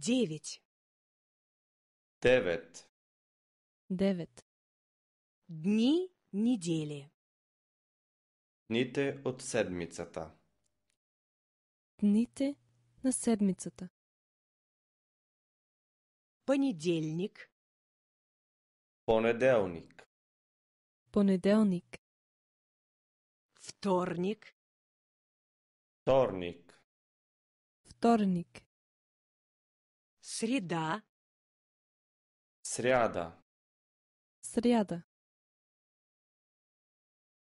Девять. Девет. Девет. Дни недели. Дните от седмицата. Дните на седмицата. Понеделник. Понеделник. Понеделник. Вторник. Вторник. Вторник. Среда. Сряда. Сряда.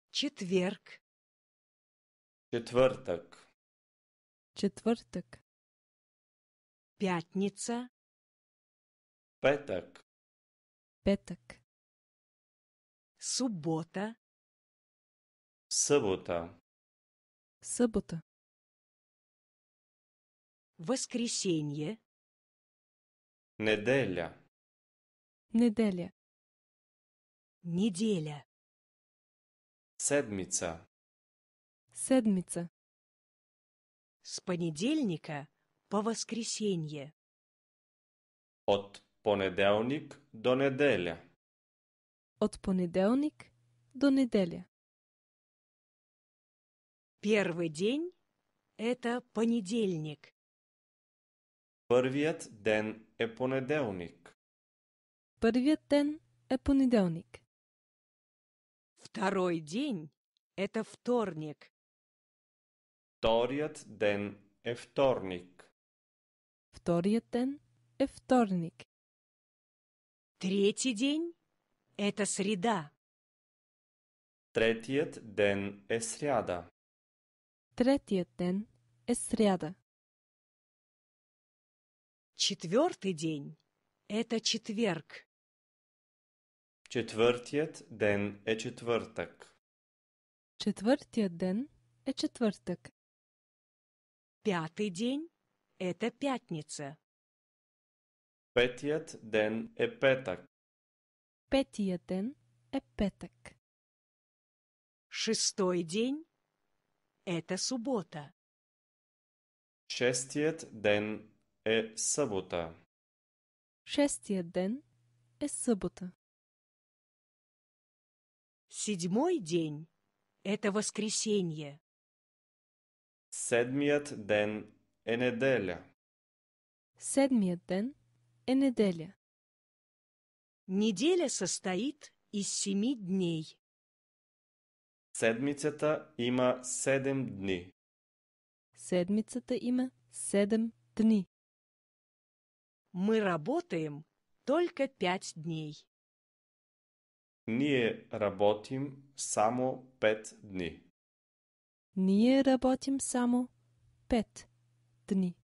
Четверг. Четверток. Четверток. Пятница. Пяток. Пяток. Суббота. Суббота. Суббота. Воскресенье. Неделя. Неделя. Неделя. Седмица. Седмица. С понедельника по воскресенье. От понедельник до неделя. От понедельник до неделя. Первый день – это понедельник. Първият ден е понеделник. Първият ден е понеделник. Второй день – е вторник. Вторият ден е вторник. Вторият ден е вторник. Третий ден е среда. Третият ден е сряда. Третият ден е сряда. Четвертый день – это четверг. Четвъртият ден е четвъртък. Четвъртият ден е четвъртък. Пятый день – это пятница. Петият ден е петък. Петият ден е петък. Шестой день – это суббота. Шестият ден е э събота. Шестия ден е э събота. Седьмой день – это воскресенье. Седмият ден е э неделя. Седмият ден е неделя. Неделя състоит из семи дней. Седмицата има седем дни. Седмицата има седем дни. Мы работаем только пять дней. Ние работим само пет дни. Ние работим само пет дни.